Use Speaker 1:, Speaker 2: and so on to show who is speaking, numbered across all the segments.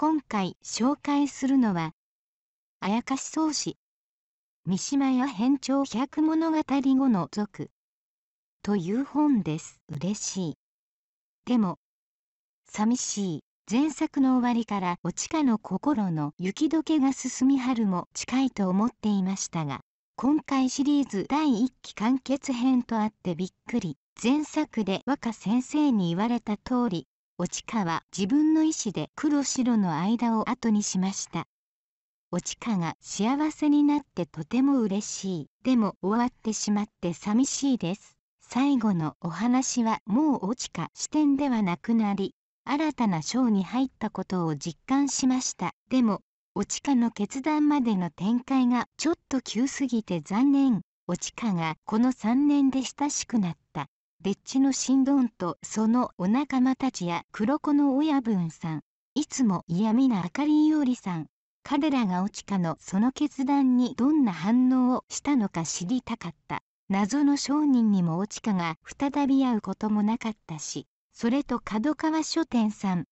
Speaker 1: 今回紹介するのは、あやかし草子。三島屋編長百物語語の族。という本です。嬉しい。でも、寂しい。前作の終わりからお地下の心の雪解けが進み春も近いと思っていましたが、今回シリーズ第1期完結編とあってびっくり。前作で若先生に言われた通り、落川は自分の意思で黒白の間を後にしました落川が幸せになってとても嬉しいでも終わってしまって寂しいです最後のお話はもう落川視点ではなくなり新たな章に入ったことを実感しましたでも落川の決断までの展開がちょっと急すぎて残念落川がこの3年で親しくなった別地の神論とそのお仲間たちや黒子の親分さん、いつも嫌味なあかりいおりさん、彼らが落ちかのその決断にどんな反応をしたのか知りたかった。謎の商人にもおちかが再び会うこともなかったし、それと角川書店さん。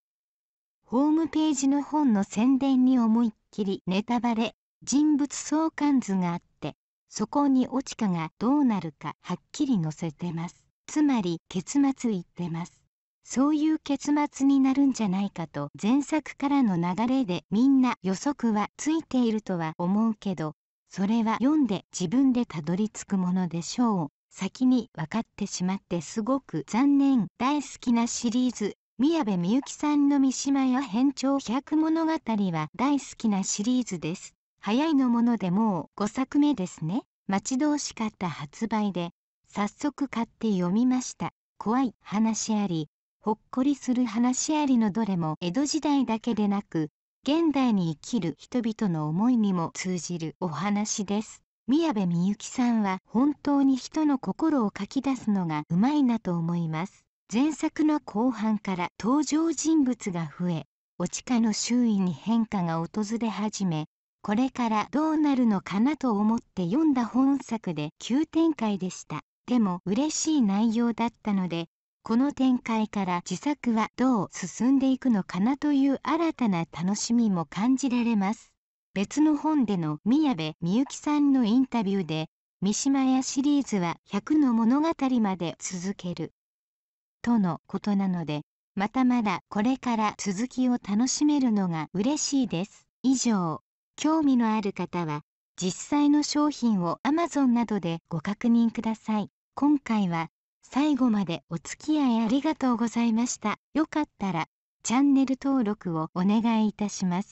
Speaker 1: ホームページの本の宣伝に思いっきりネタバレ、人物相関図があって、そこに落ちかがどうなるかはっきり載せてます。つまり結末言ってますそういう結末になるんじゃないかと前作からの流れでみんな予測はついているとは思うけどそれは読んで自分でたどり着くものでしょう先に分かってしまってすごく残念大好きなシリーズ宮部みゆきさんの三島や編長百物語は大好きなシリーズです早いのものでもう5作目ですね待ち遠しかった発売で早速買って読みました怖い話ありほっこりする話ありのどれも江戸時代だけでなく現代に生きる人々の思いにも通じるお話です宮部みゆきさんは本当に人の心を書き出すのがうまいなと思います前作の後半から登場人物が増えお地下の周囲に変化が訪れ始めこれからどうなるのかなと思って読んだ本作で急展開でしたても嬉しい内容だったのでこの展開から自作はどう進んでいくのかなという新たな楽しみも感じられます別の本での宮部みゆきさんのインタビューで三島屋シリーズは100の物語まで続けるとのことなのでまたまだこれから続きを楽しめるのが嬉しいです以上興味のある方は実際の商品を Amazon などでご確認ください今回は最後までお付き合いありがとうございました。よかったらチャンネル登録をお願いいたします。